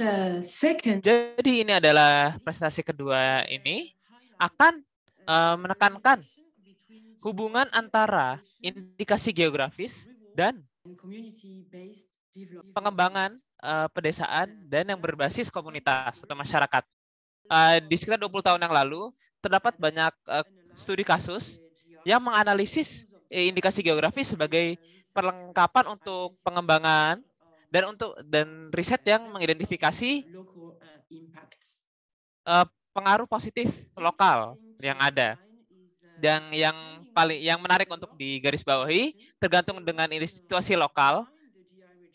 Uh, second. Jadi ini adalah presentasi kedua ini akan uh, menekankan hubungan antara indikasi geografis dan pengembangan uh, pedesaan nah, dan yang berbasis komunitas atau masyarakat. Uh, di sekitar 20 tahun yang lalu, terdapat banyak uh, studi kasus yang menganalisis indikasi geografis sebagai perlengkapan untuk pengembangan dan untuk dan riset yang mengidentifikasi uh, pengaruh positif lokal yang ada dan yang paling yang menarik untuk digarisbawahi tergantung dengan situasi lokal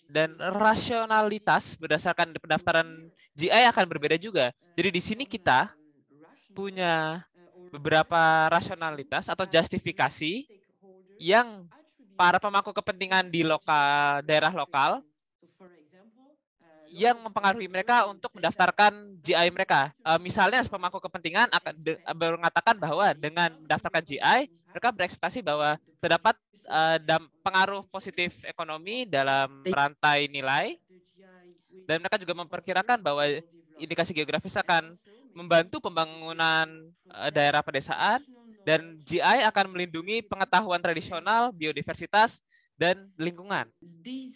dan rasionalitas berdasarkan pendaftaran GI akan berbeda juga. Jadi di sini kita punya beberapa rasionalitas atau justifikasi yang para pemangku kepentingan di lokal daerah lokal yang mempengaruhi mereka untuk mendaftarkan GI mereka. Uh, misalnya pemangku kepentingan akan mengatakan bahwa dengan mendaftarkan GI, mereka berekspektasi bahwa terdapat uh, pengaruh positif ekonomi dalam rantai nilai, dan mereka juga memperkirakan bahwa indikasi geografis akan membantu pembangunan uh, daerah pedesaan, dan GI akan melindungi pengetahuan tradisional, biodiversitas, dan lingkungan. Uh,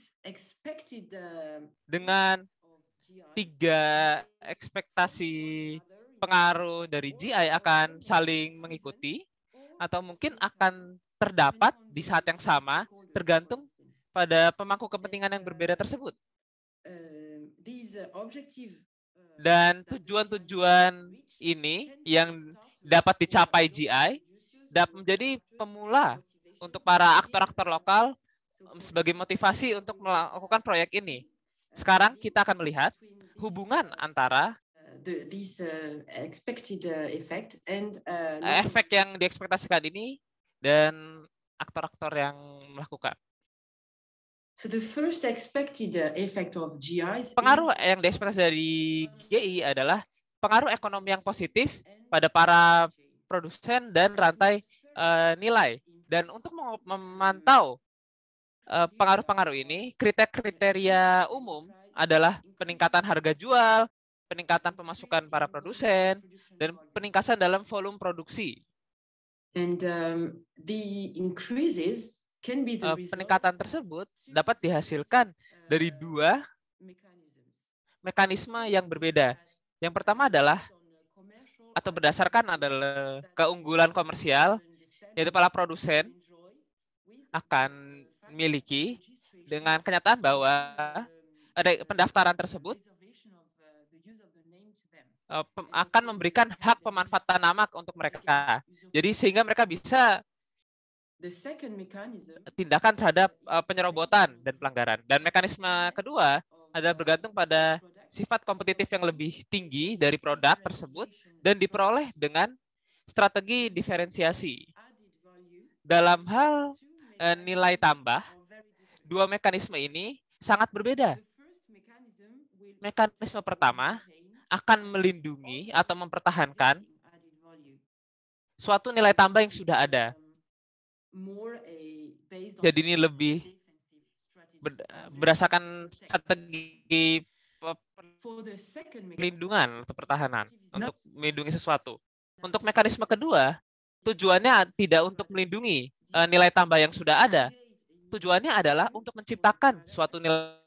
Dengan tiga ekspektasi pengaruh dari GI akan saling mengikuti atau mungkin akan terdapat di saat yang sama tergantung pada pemangku kepentingan yang berbeda tersebut. Um, uh, uh, dan tujuan-tujuan ini yang dapat dicapai GI dapat menjadi pemula untuk para aktor-aktor lokal sebagai motivasi untuk melakukan proyek ini. Sekarang kita akan melihat hubungan antara eh, eh, eh, efek yang diekspektasikan ini dan aktor-aktor yang melakukan. pengaruh yang diekspektasi dari GI adalah pengaruh ekonomi yang positif pada para produsen dan rantai uh, nilai. Dan untuk memantau Eh, pengaruh-pengaruh ini, kriteria-kriteria umum adalah peningkatan harga jual, peningkatan pemasukan para produsen, dan peningkatan dalam volume produksi. And um, the increases can be the eh, peningkatan tersebut dapat dihasilkan dari dua mekanisme yang berbeda. Yang pertama adalah atau berdasarkan adalah keunggulan komersial, yaitu para produsen akan miliki dengan kenyataan bahwa pendaftaran tersebut eh, akan memberikan hak pemanfaatan nama untuk mereka. Jadi sehingga mereka bisa tindakan terhadap eh, penyerobotan dan pelanggaran. Dan mekanisme kedua adalah bergantung pada sifat kompetitif yang lebih tinggi dari produk tersebut dan diperoleh dengan strategi diferensiasi. Dalam hal Eh, nilai tambah, dua mekanisme ini sangat berbeda. Mekanisme pertama akan melindungi atau mempertahankan suatu nilai tambah yang sudah ada. Jadi ini lebih berdasarkan strategi perlindungan atau pertahanan untuk melindungi sesuatu. Untuk mekanisme kedua, tujuannya tidak untuk melindungi, Eh, nilai tambah yang sudah ada, tujuannya adalah untuk menciptakan suatu nilai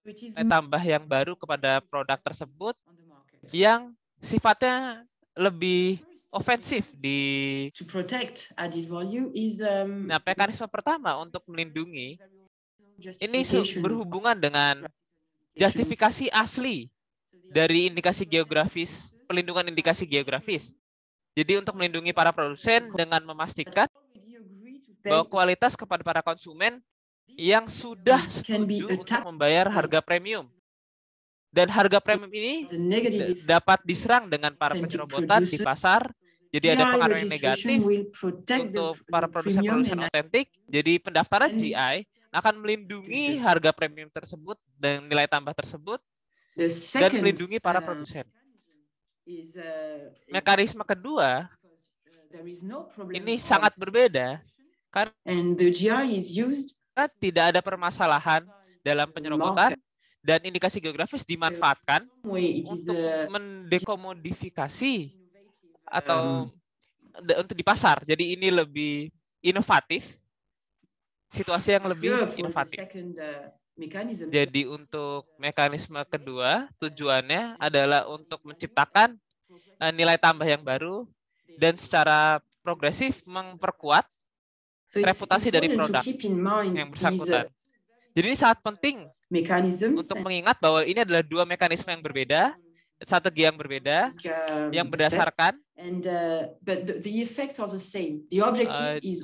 tambah yang baru kepada produk tersebut yang sifatnya lebih ofensif di to um, nah mekanisme pertama untuk melindungi ini berhubungan dengan justifikasi asli dari indikasi geografis pelindungan indikasi geografis jadi untuk melindungi para produsen dengan memastikan bahwa kualitas kepada para konsumen yang sudah setuju untuk membayar harga premium. Dan harga premium ini dapat diserang dengan para pencerobotan di pasar. Jadi ada pengaruh yang negatif untuk para produsen-produsen otentik. Jadi pendaftaran GI akan melindungi harga premium tersebut dan nilai tambah tersebut dan melindungi para uh, produsen. Uh, Mekanisme kedua uh, ini sangat berbeda karena tidak ada permasalahan dalam penyerobotan dan indikasi geografis dimanfaatkan untuk mendekomodifikasi atau hmm. untuk di pasar. Jadi ini lebih inovatif, situasi yang lebih inovatif. Uh, Jadi untuk mekanisme kedua tujuannya adalah untuk menciptakan uh, nilai tambah yang baru dan secara progresif memperkuat reputasi dari produk yang bersangkutan. Uh, Jadi ini sangat penting untuk mengingat bahwa ini adalah dua mekanisme yang berbeda, strategi yang berbeda, yang berdasarkan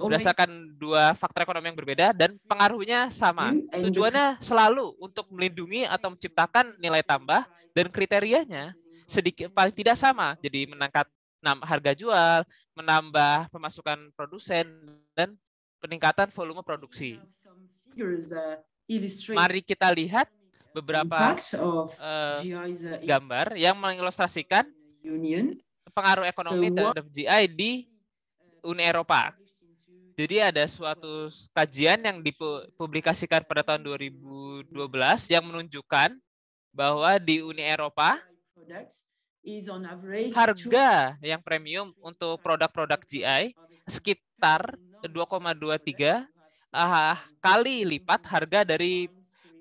berdasarkan dua faktor ekonomi yang berbeda dan hmm. pengaruhnya sama. Tujuannya selalu untuk melindungi atau menciptakan nilai tambah dan kriterianya sedikit paling tidak sama. Jadi menangkat harga jual, menambah pemasukan produsen dan peningkatan volume produksi. Uh, Mari kita lihat beberapa uh, uh, gambar yang mengilustrasikan pengaruh ekonomi terhadap GI di uh, Uni Eropa. Jadi ada suatu kajian yang dipublikasikan pada tahun 2012 yang menunjukkan bahwa di Uni Eropa harga yang premium untuk produk-produk GI sekitar 2,23 uh, ah, kali lipat harga dari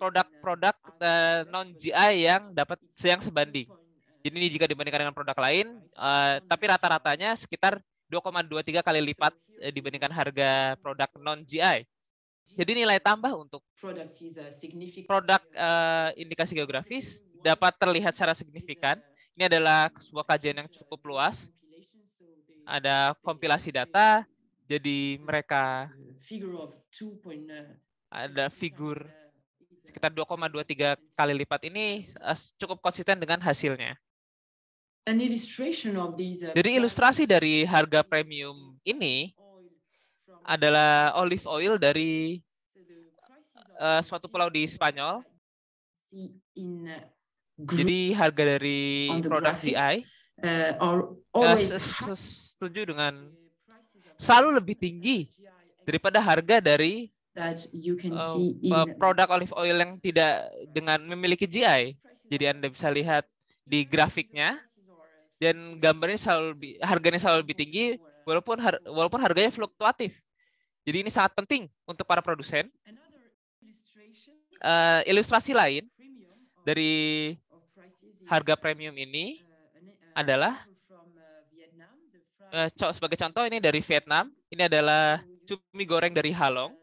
produk-produk uh, eh, non GI yang dapat yang sebanding. Jadi ini jika dibandingkan dengan produk lain, uh, tapi rata-ratanya sekitar 2,23 kali lipat eh, dibandingkan harga produk non GI. Jadi nilai tambah untuk produk uh, indikasi geografis dapat terlihat secara signifikan. Ini adalah sebuah kajian yang cukup luas. Ada kompilasi data, jadi mereka uh, ada figur uh, sekitar 2,23 kali lipat ini uh, cukup konsisten dengan hasilnya. Jadi ilustrasi dari harga premium ini adalah olive oil dari suatu pulau di Spanyol. Jadi harga dari produk VI uh, setuju dengan selalu lebih tinggi daripada harga dari uh, produk olive oil yang tidak dengan memiliki GI. Jadi Anda bisa lihat di grafiknya dan gambarnya selalu lebih, harganya selalu lebih tinggi walaupun har, walaupun harganya fluktuatif. Jadi ini sangat penting untuk para produsen. Uh, ilustrasi lain dari harga premium ini adalah uh, sebagai contoh ini dari Vietnam. Ini adalah cumi goreng dari Halong.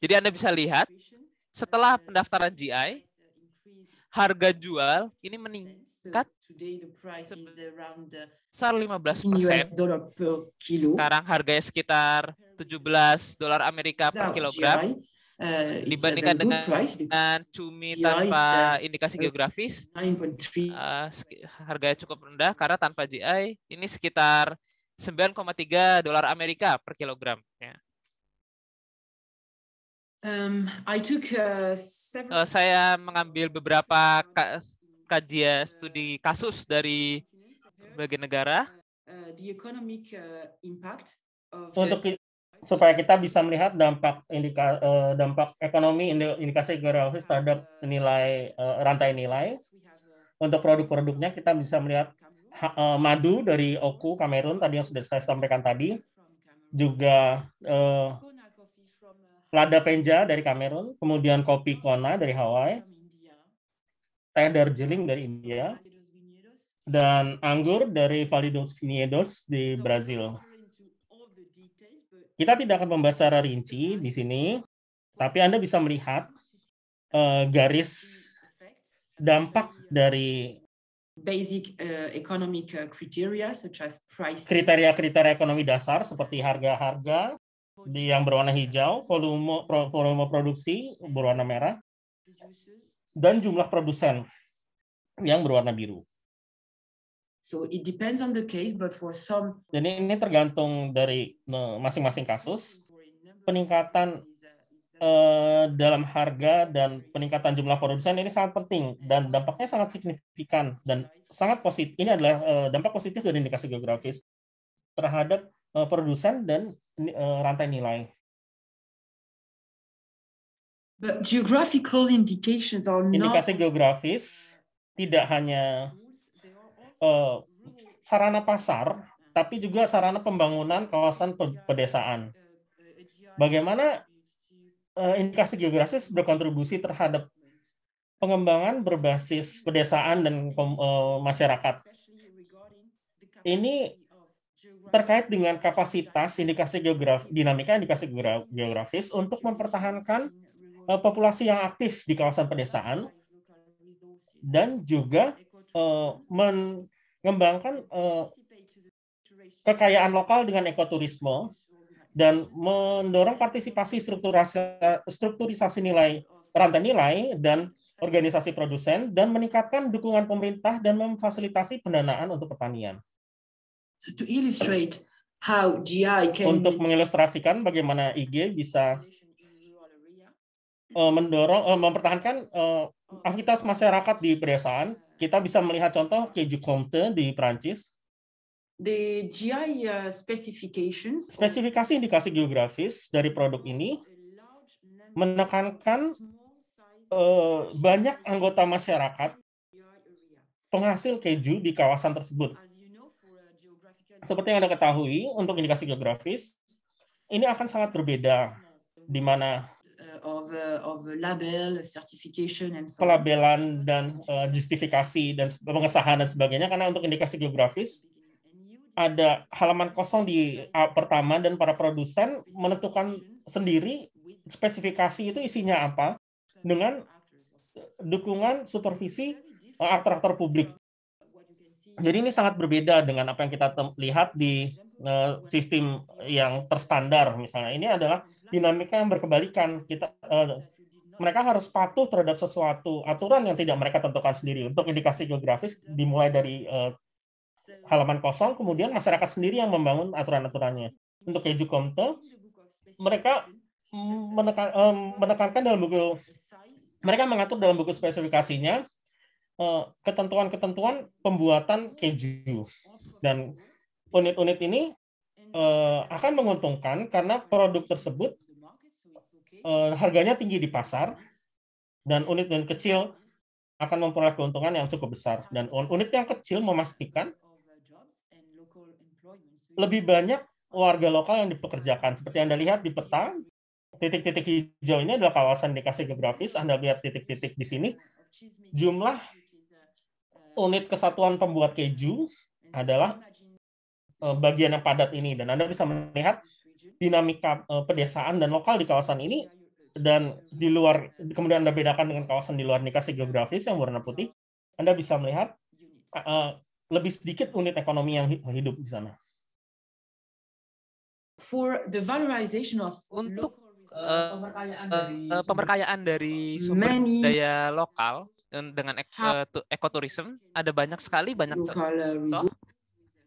Jadi Anda bisa lihat setelah pendaftaran GI, harga jual ini meningkat sebesar 15 persen. Sekarang harganya sekitar 17 dolar Amerika per kilogram. Eh, dibandingkan dengan, cumi tanpa indikasi eh, geografis, uh, harganya cukup rendah karena tanpa GI ini sekitar 9,3 dolar Amerika per kilogram. Ya. Um, I took, uh, several... uh, eh, saya mengambil beberapa ka kajian studi kasus dari berbagai negara. Uh, the economic uh, impact of the... Untuk supaya kita bisa melihat dampak indika, uh, dampak ekonomi indikasi geografis terhadap uh, nilai uh, rantai nilai. Uh, Untuk produk-produknya kita bisa melihat uh, madu dari Oku Kamerun tadi yang sudah saya sampaikan tadi, juga uh, lada penja dari Kamerun, kemudian kopi kona dari Hawaii, teh Darjeeling dari India, dan anggur dari Vale dos Vinhedos di Brazil. Kita tidak akan membahas secara rinci di sini, tapi Anda bisa melihat uh, garis dampak dari basic uh, economic uh, criteria such as price. Kriteria-kriteria ekonomi dasar seperti harga-harga di yang berwarna hijau, volume pro, volume produksi berwarna merah, dan jumlah produsen yang berwarna biru. So it depends on the case, but for some. Jadi ini tergantung dari masing-masing kasus. Peningkatan Eh, dalam harga dan peningkatan jumlah produsen ini sangat penting dan dampaknya sangat signifikan dan sangat positif. Ini adalah eh, dampak positif dari indikasi geografis terhadap eh, produsen dan rantai nilai. But geographical indications are not... Indikasi geografis tidak hanya uh, sarana pasar, tapi juga sarana pembangunan kawasan pedesaan. Bagaimana Eh, indikasi geografis berkontribusi terhadap pengembangan berbasis pedesaan dan eh, masyarakat. Ini terkait dengan kapasitas indikasi geografis, dinamika indikasi geografis untuk mempertahankan eh, populasi yang aktif di kawasan pedesaan dan juga mengembangkan kekayaan lokal dengan ekoturisme dan mendorong partisipasi strukturisasi nilai rantai nilai dan organisasi produsen dan meningkatkan dukungan pemerintah dan memfasilitasi pendanaan untuk pertanian. So to illustrate how GI can untuk mengilustrasikan bagaimana IG bisa eh, mendorong eh, mempertahankan eh, aktivitas masyarakat di pedesaan, kita bisa melihat contoh keju Comte di Prancis the GI uh, specifications spesifikasi indikasi geografis dari produk ini menekankan eh, banyak anggota masyarakat penghasil keju di kawasan tersebut. Seperti yang Anda ketahui, untuk indikasi geografis ini akan sangat berbeda di mana uh, label, certification, pelabelan dan uh, justifikasi dan pengesahan dan sebagainya karena untuk indikasi geografis ada halaman kosong di uh, pertama dan para produsen menentukan sendiri spesifikasi itu isinya apa dengan dukungan supervisi uh, aktor-aktor publik. Jadi ini sangat berbeda dengan apa yang kita lihat di uh, sistem yang terstandar misalnya. Ini adalah dinamika yang berkebalikan. Kita mereka harus patuh terhadap sesuatu aturan yang tidak mereka tentukan sendiri. Untuk indikasi geografis dimulai dari halaman kosong, kemudian masyarakat sendiri yang membangun aturan-aturannya. Untuk keju komte, mereka menekankan dalam buku, mereka mengatur dalam buku spesifikasinya e, ketentuan-ketentuan pembuatan keju. Dan unit-unit ini e, akan menguntungkan karena produk tersebut e, harganya tinggi di pasar, dan unit-unit kecil akan memperoleh keuntungan yang cukup besar. Dan unit yang kecil memastikan lebih banyak warga lokal yang dipekerjakan. Seperti Anda lihat di peta, titik-titik hijau ini adalah kawasan dikasih geografis. Anda lihat titik-titik di sini, jumlah unit kesatuan pembuat keju adalah eh, bagian yang padat ini. Dan Anda bisa melihat dinamika eh, pedesaan dan lokal di kawasan ini dan di luar kemudian Anda bedakan dengan kawasan di luar indikasi geografis yang warna putih, Anda bisa melihat uh, lebih sedikit unit ekonomi yang hidup di sana for the valorization of untuk uh, uh, pemerkayaan dari sumber many, daya lokal dengan ek, eh, ekoturism ada banyak sekali banyak contoh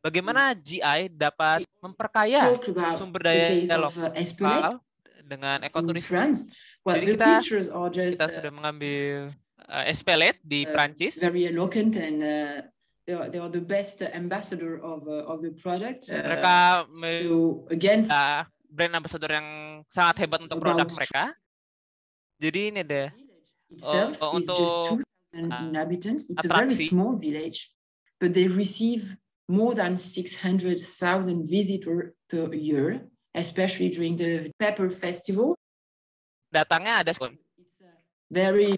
bagaimana GI dapat memperkaya sumber daya lokal uh, dengan ekoturism. Well, Jadi kita just, kita sudah mengambil uh, eh, Espelet di uh, Prancis. they are, they are the best ambassador of uh, of the product. Uh, mereka so again uh, brand ambassador yang sangat hebat untuk produk mereka. Jadi ini deh. Uh, itself uh, is just 2,000 inhabitants. It's atraksi. a very small village, but they receive more than 600,000 visitors per year, especially during the Pepper Festival. Datangnya ada. It's a very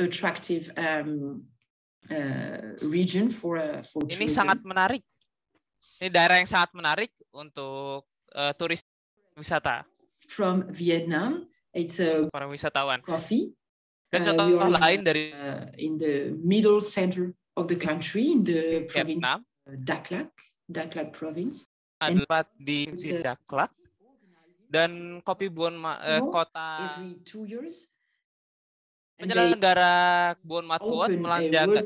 attractive um, uh, region for uh, for Ini tourism. sangat menarik. Ini daerah yang sangat menarik untuk uh, turis wisata. From Vietnam, it's a para wisatawan. Coffee. Dan uh, contoh uh, lain dari uh, in the middle center of the country in the province Dak Lak, Dak Lak province. Adalah di Dak Lak. Dan kopi buon uh, eh, kota every two years penyelenggara Bonmat oh, Kuat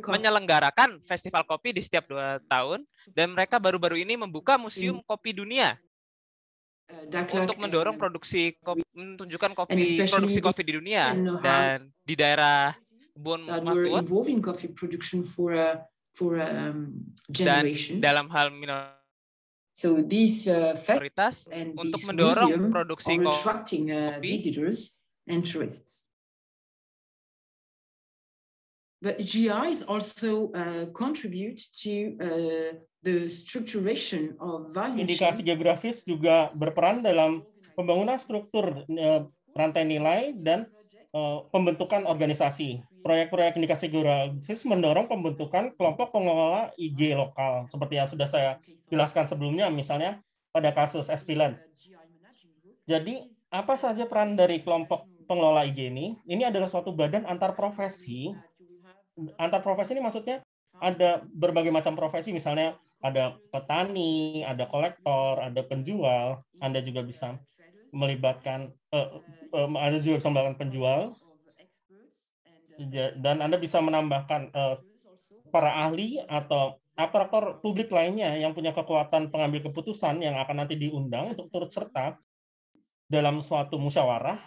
menyelenggarakan festival kopi di setiap dua tahun dan mereka baru-baru ini membuka museum hmm. kopi dunia eh, untuk eh, mendorong produksi kopi, menunjukkan kopi produksi kopi di dunia dan di daerah Bonmat Kuat um, dan dalam hal minor So uh, prioritas untuk mendorong produksi uh, kopi and tourists. But GIs also uh, contribute to uh, the structuration of value Indikasi geografis juga berperan dalam pembangunan struktur uh, rantai nilai dan uh, pembentukan organisasi. Proyek-proyek indikasi geografis mendorong pembentukan kelompok pengelola IG lokal seperti yang sudah saya jelaskan sebelumnya misalnya pada kasus Espilan. Jadi apa saja peran dari kelompok pengelola IG ini? Ini adalah suatu badan antar profesi antar profesi ini maksudnya ada berbagai macam profesi misalnya ada petani, ada kolektor, ada penjual. Anda juga bisa melibatkan uh, uh, Anda juga bisa melibatkan penjual dan Anda bisa menambahkan uh, para ahli atau aktor-aktor publik lainnya yang punya kekuatan pengambil keputusan yang akan nanti diundang untuk turut serta dalam suatu musyawarah.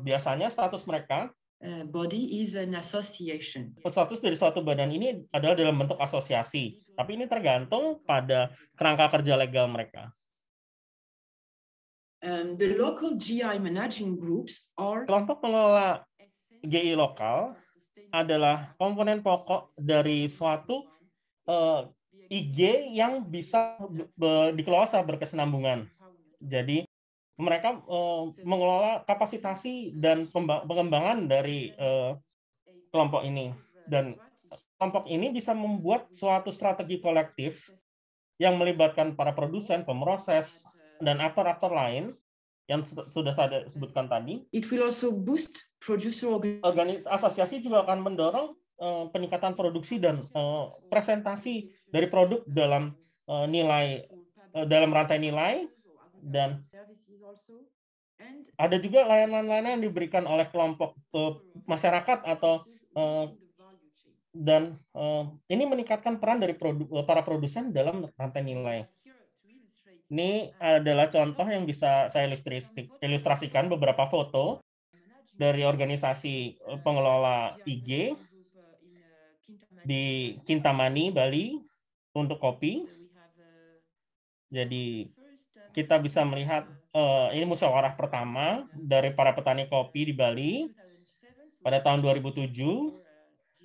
Biasanya status mereka Eh, body is an association. Status dari suatu badan ini adalah dalam bentuk asosiasi, tapi ini tergantung pada kerangka kerja legal mereka. Um, the local GI managing groups are kelompok pengelola GI lokal adalah komponen pokok dari suatu uh, eh, IG yang bisa dikelola berkesenambungan. Jadi mereka uh, mengelola kapasitasi dan pengembangan dari uh, kelompok ini dan kelompok ini bisa membuat suatu strategi kolektif yang melibatkan para produsen, pemroses, dan aktor-aktor lain yang sudah saya sebutkan tadi. It will also boost producer organis asosiasi juga akan mendorong uh, peningkatan produksi dan uh, presentasi dari produk dalam uh, nilai uh, dalam rantai nilai dan ada juga layanan-layanan yang diberikan oleh kelompok uh, masyarakat atau uh, dan uh, ini meningkatkan peran dari produ para produsen dalam rantai nilai. Ini uh, adalah contoh yang bisa saya ilustrasi, ilustrasikan beberapa foto dari organisasi uh, pengelola uh, IG di Kintamani, Bali untuk kopi. Jadi kita bisa melihat uh, ini musyawarah pertama dari para petani kopi di Bali pada tahun 2007.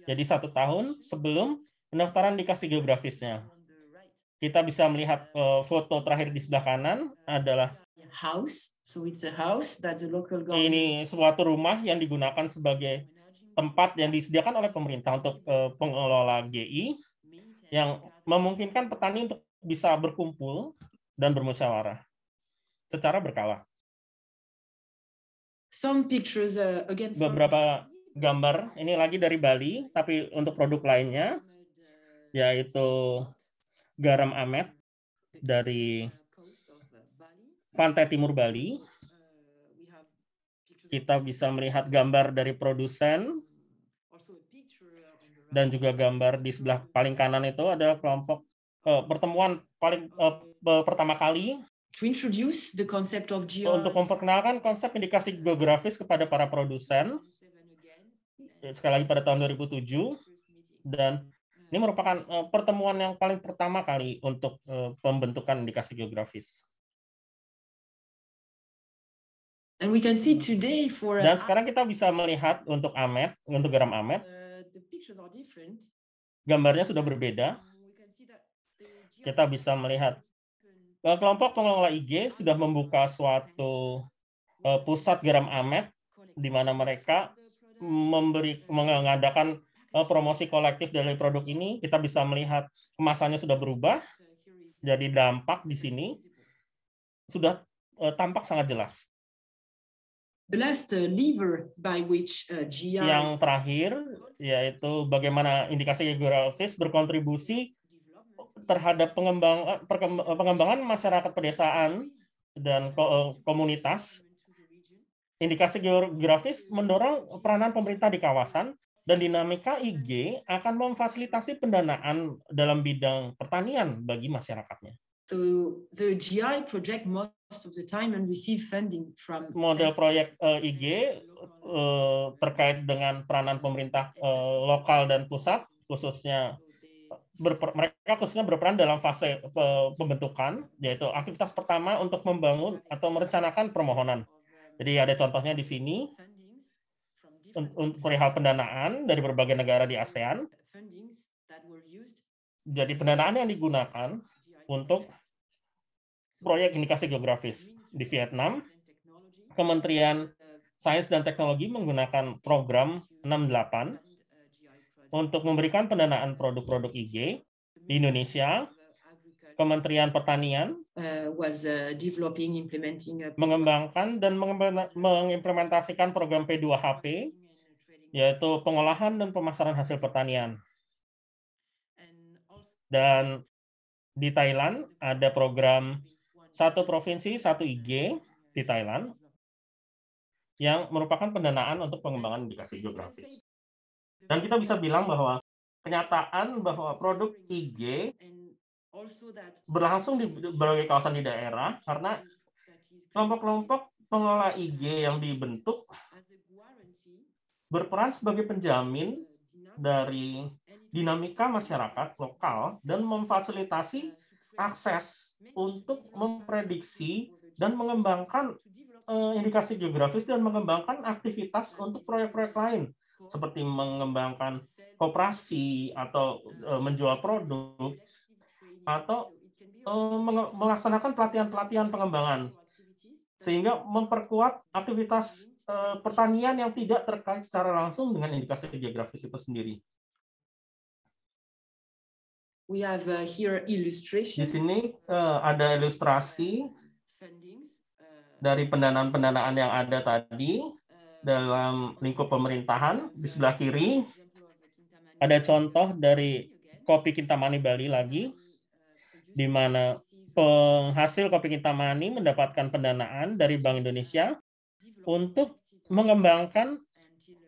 Jadi satu tahun sebelum pendaftaran dikasih geografisnya. Kita bisa melihat uh, foto terakhir di sebelah kanan adalah house. So it's a house that the local government. Ini suatu rumah yang digunakan sebagai tempat yang disediakan oleh pemerintah untuk uh, pengelola GI yang memungkinkan petani untuk bisa berkumpul dan bermusyawarah secara berkala. Some pictures uh, again. Beberapa gambar ini lagi dari Bali, tapi untuk produk lainnya yaitu garam amet dari pantai timur Bali. Kita bisa melihat gambar dari produsen dan juga gambar di sebelah paling kanan itu ada kelompok eh, pertemuan paling uh, pertama kali to introduce the concept of geo untuk memperkenalkan konsep indikasi geografis kepada para produsen sekali lagi pada tahun 2007 dan ini merupakan uh, pertemuan yang paling pertama kali untuk uh, pembentukan indikasi geografis. And we can see today for Dan sekarang kita bisa melihat untuk AMET, untuk garam AMET, uh, gambarnya sudah berbeda kita bisa melihat hmm. eh, kelompok pengelola IG sudah membuka suatu eh, pusat garam amet di mana mereka memberi mengadakan eh, promosi kolektif dari produk ini. Kita bisa melihat kemasannya sudah berubah. Jadi dampak di sini sudah tampak sangat jelas. The last lever by which GI yang terakhir yaitu bagaimana indikasi geografis berkontribusi terhadap pengembang, eh, eh, pengembangan masyarakat pedesaan dan eh, komunitas, indikasi geografis mendorong peranan pemerintah di kawasan dan dinamika IG akan memfasilitasi pendanaan dalam bidang pertanian bagi masyarakatnya. model proyek IG terkait dengan peranan pemerintah lokal dan pusat khususnya berper, mereka khususnya berperan dalam fase pembentukan, yaitu aktivitas pertama untuk membangun atau merencanakan permohonan. Jadi ada contohnya di sini untuk perihal pendanaan dari berbagai negara di ASEAN. Jadi pendanaan yang digunakan untuk proyek indikasi geografis di Vietnam, Kementerian Sains dan Teknologi menggunakan program 68 untuk memberikan pendanaan produk-produk IG di Indonesia. Kementerian Pertanian uh, uh, mengembangkan dan mengimplementasikan program P2HP yaitu pengolahan dan pemasaran hasil pertanian. Dan di Thailand ada program satu provinsi satu IG di Thailand yang merupakan pendanaan untuk pengembangan indikasi geografis. Dan kita bisa bilang bahwa kenyataan bahwa produk IG berlangsung di berbagai kawasan di daerah karena kelompok-kelompok pengelola IG yang dibentuk berperan sebagai penjamin dari dinamika masyarakat lokal dan memfasilitasi akses untuk memprediksi dan mengembangkan eh, indikasi geografis dan mengembangkan aktivitas untuk proyek-proyek lain seperti mengembangkan kooperasi atau uh, menjual produk atau uh, melaksanakan pelatihan-pelatihan pengembangan sehingga memperkuat aktivitas uh, pertanian yang tidak terkait secara langsung dengan indikasi geografis itu sendiri. We have uh, here illustration. Di sini uh, ada ilustrasi dari pendanaan-pendanaan yang ada tadi dalam lingkup pemerintahan di sebelah kiri ada contoh dari kopi Kintamani Bali lagi di mana penghasil kopi Kintamani mendapatkan pendanaan dari Bank Indonesia untuk mengembangkan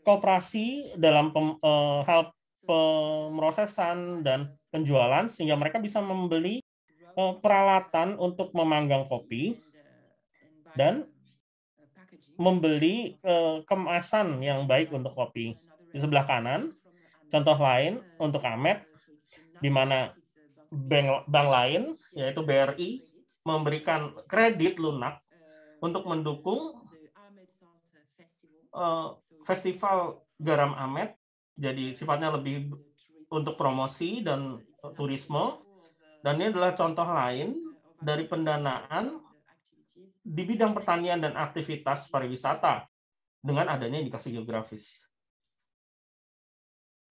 kooperasi dalam pem, eh, hal pemrosesan dan penjualan sehingga mereka bisa membeli eh, peralatan untuk memanggang kopi dan membeli uh, kemasan yang baik untuk kopi. Di sebelah kanan, contoh lain untuk Amet, di mana bank, bank lain, yaitu BRI, memberikan kredit lunak untuk mendukung uh, festival garam Amet, jadi sifatnya lebih untuk promosi dan turisme. Dan ini adalah contoh lain dari pendanaan di bidang pertanian dan aktivitas pariwisata dengan adanya indikasi geografis.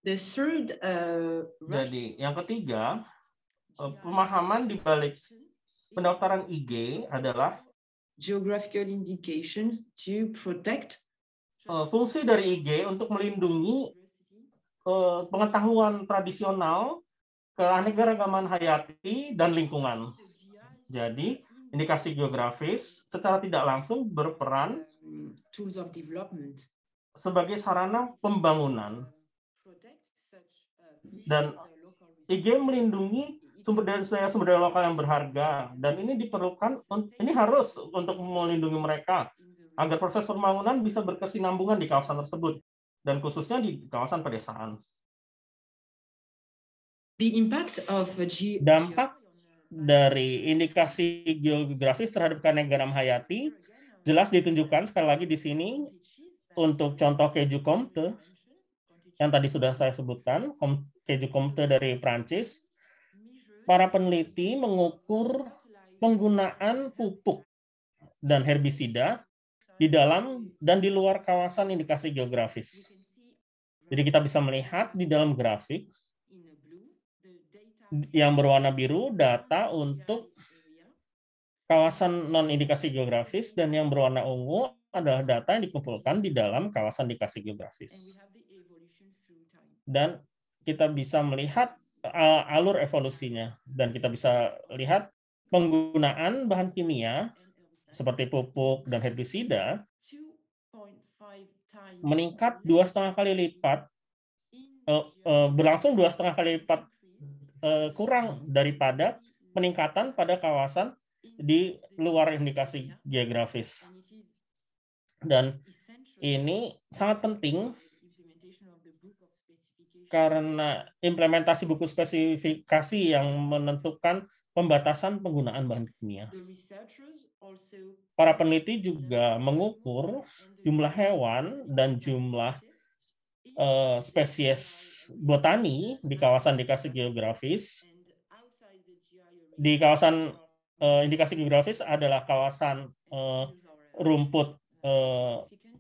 The third, uh, Jadi yang ketiga uh, pemahaman di balik pendaftaran IG adalah geographical indications to protect uh, fungsi dari IG untuk melindungi uh, pengetahuan tradisional keanekaragaman hayati dan lingkungan. Jadi indikasi geografis secara tidak langsung berperan sebagai sarana pembangunan uh, dan uh, IG melindungi sumber daya sumber daya lokal yang berharga dan ini diperlukan ini harus untuk melindungi mereka agar proses pembangunan bisa berkesinambungan di kawasan tersebut dan khususnya di kawasan pedesaan. The impact of Dampak dari indikasi geografis terhadap garam Hayati jelas ditunjukkan sekali lagi di sini untuk contoh keju Comte yang tadi sudah saya sebutkan, keju Comte dari Prancis, para peneliti mengukur penggunaan pupuk dan herbisida di dalam dan di luar kawasan indikasi geografis. Jadi kita bisa melihat di dalam grafik yang berwarna biru data untuk kawasan non indikasi geografis dan yang berwarna ungu adalah data yang dikumpulkan di dalam kawasan indikasi geografis. Dan kita bisa melihat eh, alur evolusinya dan kita bisa lihat penggunaan bahan kimia seperti pupuk dan herbisida meningkat dua setengah kali lipat eh, eh, berlangsung dua setengah kali lipat Eh, kurang hmm. daripada peningkatan pada kawasan di luar indikasi geografis. Dan ini sangat penting karena implementasi buku spesifikasi yang menentukan pembatasan penggunaan bahan kimia. Para peneliti juga mengukur jumlah hewan dan jumlah Eh, spesies botani di kawasan indikasi geografis. Di kawasan indikasi eh, geografis adalah kawasan eh, rumput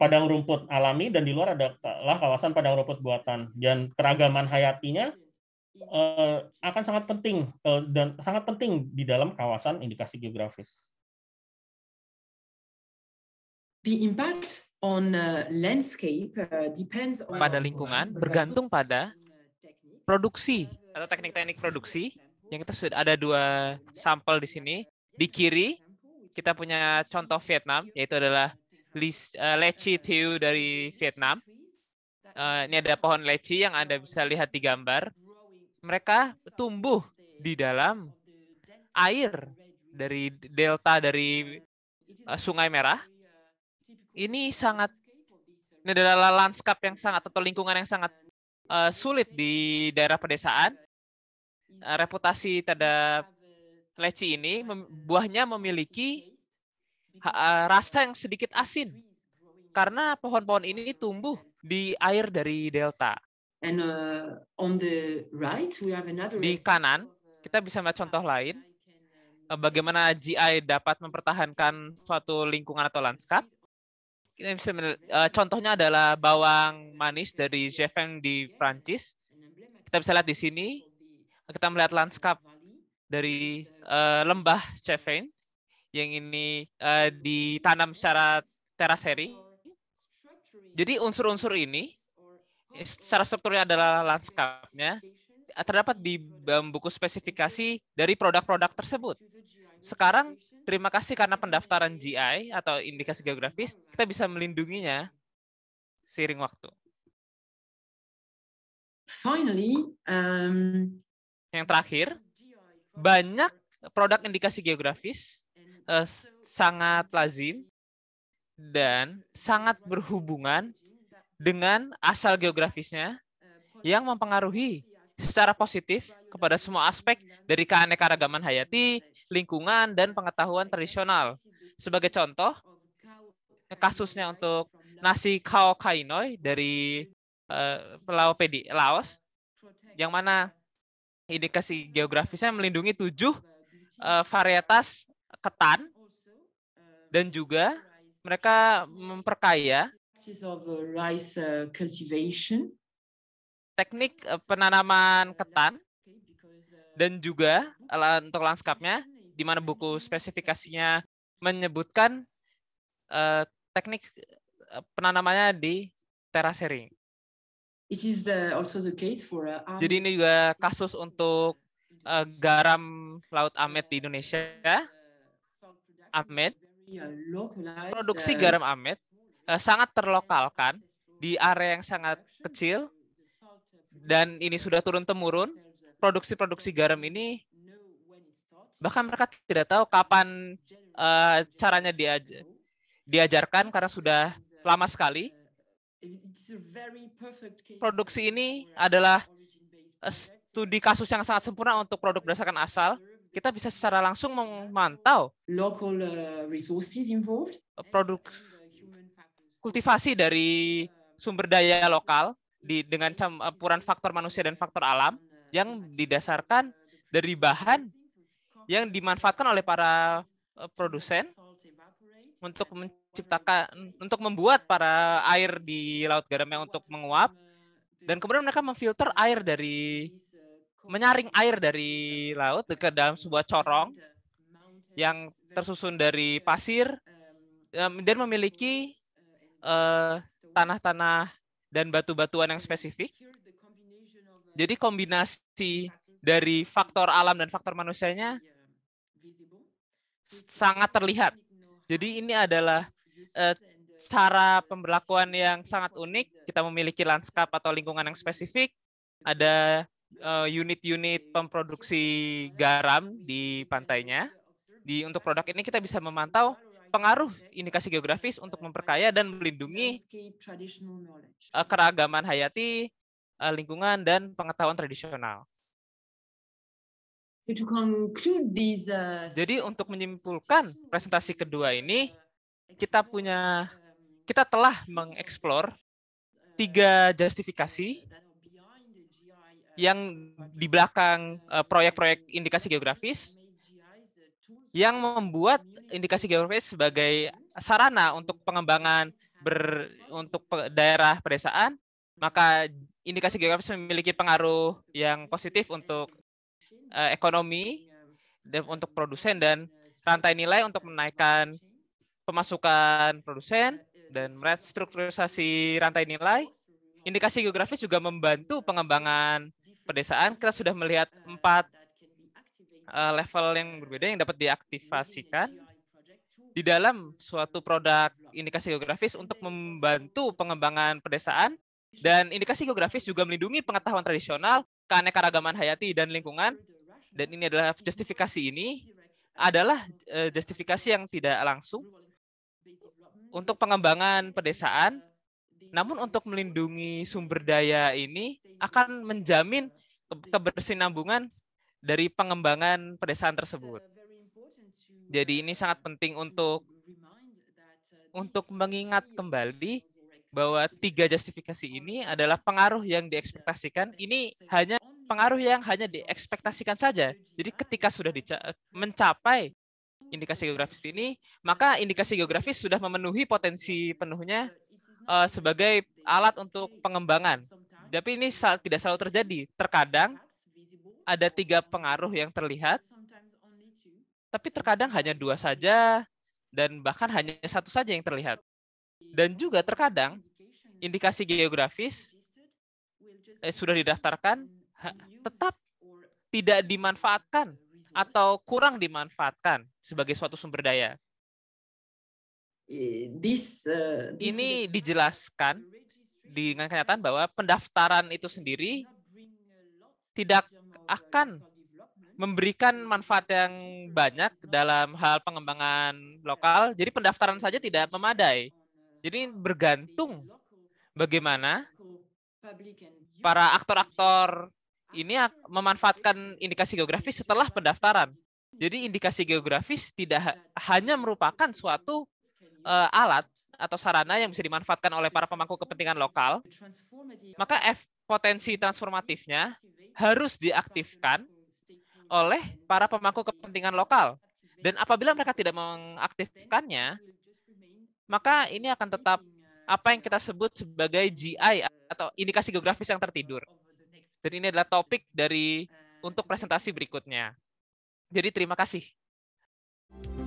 padang rumput alami dan di luar adalah kawasan padang rumput buatan dan keragaman hayatinya akan sangat penting dan sangat penting di dalam kawasan indikasi geografis the impact on uh, landscape uh, depends on pada lingkungan uh, bergantung pada produksi atau teknik-teknik produksi yang kita sudah ada dua sampel di sini di kiri kita punya contoh Vietnam yaitu adalah leci tiu dari Vietnam ini ada pohon leci yang anda bisa lihat di gambar mereka tumbuh di dalam air dari delta dari Sungai Merah ini sangat ini adalah lanskap yang sangat atau lingkungan yang sangat uh, sulit di daerah pedesaan. Uh, reputasi terhadap leci ini mem buahnya memiliki uh, rasa yang sedikit asin karena pohon-pohon ini tumbuh di air dari delta. And, uh, on the right, we have another di kanan uh, kita bisa melihat contoh lain um, bagaimana GI dapat mempertahankan suatu lingkungan atau lanskap Eh, contohnya adalah bawang manis dari Jeffeng di Prancis. Kita bisa lihat di sini, kita melihat lanskap dari uh, lembah Jeffeng yang ini uh, ditanam secara teraseri. Jadi unsur-unsur ini secara strukturnya adalah lanskapnya terdapat di buku spesifikasi dari produk-produk tersebut. Sekarang terima kasih karena pendaftaran GI atau indikasi geografis, kita bisa melindunginya seiring waktu. Finally, um, yang terakhir, banyak produk indikasi geografis eh, sangat lazim dan sangat berhubungan dengan asal geografisnya yang mempengaruhi secara positif kepada semua aspek dari keanekaragaman hayati, lingkungan, dan pengetahuan tradisional. Sebagai contoh, kasusnya untuk nasi kao kainoi dari uh, Pulau Pedi, Laos, yang mana indikasi geografisnya melindungi tujuh uh, varietas ketan dan juga mereka memperkaya eh, teknik penanaman ketan dan juga untuk lanskapnya di mana buku spesifikasinya menyebutkan uh, teknik eh, penanamannya di terasering. It is the, eh, also the case for uh, Jadi ini juga kasus untuk uh, garam laut amet di Indonesia. Amet produksi garam amet uh, sangat terlokalkan di area yang sangat kecil dan ini sudah turun temurun. Produksi-produksi garam ini bahkan mereka tidak tahu kapan uh, caranya diaj diajarkan karena sudah lama sekali. Produksi ini adalah studi kasus yang sangat sempurna untuk produk berdasarkan asal. Kita bisa secara langsung memantau eh, produk kultivasi dari sumber daya lokal di dengan campuran eh, faktor manusia dan faktor alam yang didasarkan dari bahan yang dimanfaatkan oleh para eh, produsen untuk menciptakan untuk membuat para air di laut garam yang untuk menguap dan kemudian mereka memfilter air dari menyaring air dari laut ke dalam sebuah corong yang tersusun dari pasir eh, dan memiliki eh, tanah-tanah uh, tanah -tanah dan batu-batuan yang spesifik. Jadi kombinasi dari faktor alam dan faktor manusianya sangat terlihat. Jadi ini adalah uh, cara pemberlakuan yang sangat unik. Kita memiliki lanskap atau lingkungan yang spesifik. Ada eh, unit-unit uh, pemproduksi garam di pantainya. Di untuk produk ini kita bisa memantau pengaruh indikasi geografis untuk memperkaya dan melindungi eh, keragaman hayati, lingkungan dan pengetahuan tradisional. So to conclude these, uh, Jadi untuk menyimpulkan presentasi kedua ini, kita punya kita telah mengeksplor tiga justifikasi yang di belakang uh, proyek-proyek indikasi geografis yang membuat indikasi geografis sebagai sarana untuk pengembangan ber, untuk daerah pedesaan, maka indikasi geografis memiliki pengaruh yang positif untuk uh, ekonomi untuk produsen dan rantai nilai untuk menaikkan pemasukan produsen dan restrukturisasi rantai nilai. Indikasi geografis juga membantu pengembangan pedesaan. Kita sudah melihat empat uh, level yang berbeda yang dapat diaktifasikan di dalam suatu produk indikasi geografis untuk membantu pengembangan pedesaan dan indikasi geografis juga melindungi pengetahuan tradisional keanekaragaman hayati dan lingkungan dan ini adalah justifikasi ini adalah eh, justifikasi yang tidak langsung untuk pengembangan pedesaan namun untuk melindungi sumber daya ini akan menjamin kebersinambungan dari pengembangan pedesaan tersebut. Jadi ini sangat penting untuk untuk mengingat kembali bahwa tiga justifikasi ini adalah pengaruh yang diekspektasikan. Ini hanya pengaruh yang hanya diekspektasikan saja. Jadi ketika sudah mencapai indikasi geografis ini, maka indikasi geografis sudah memenuhi potensi penuhnya uh, sebagai alat untuk pengembangan. Tapi ini tidak selalu terjadi. Terkadang ada tiga pengaruh yang terlihat, tapi terkadang hanya dua saja, dan bahkan hanya satu saja yang terlihat. Dan juga terkadang indikasi geografis eh, sudah didaftarkan, tetap tidak dimanfaatkan atau kurang dimanfaatkan sebagai suatu sumber daya. Uh, Ini dijelaskan dengan kenyataan bahwa pendaftaran itu sendiri tidak akan memberikan manfaat yang banyak dalam hal pengembangan lokal. Jadi pendaftaran saja tidak memadai. Jadi bergantung bagaimana para aktor-aktor ini memanfaatkan indikasi geografis setelah pendaftaran. Jadi indikasi geografis tidak hanya merupakan suatu uh, alat atau sarana yang bisa dimanfaatkan oleh para pemangku kepentingan lokal, maka F potensi transformatifnya harus diaktifkan oleh para pemangku kepentingan lokal. Dan apabila mereka tidak mengaktifkannya, maka ini akan tetap apa yang kita sebut sebagai GI atau indikasi geografis yang tertidur. Dan ini adalah topik dari untuk presentasi berikutnya. Jadi terima kasih.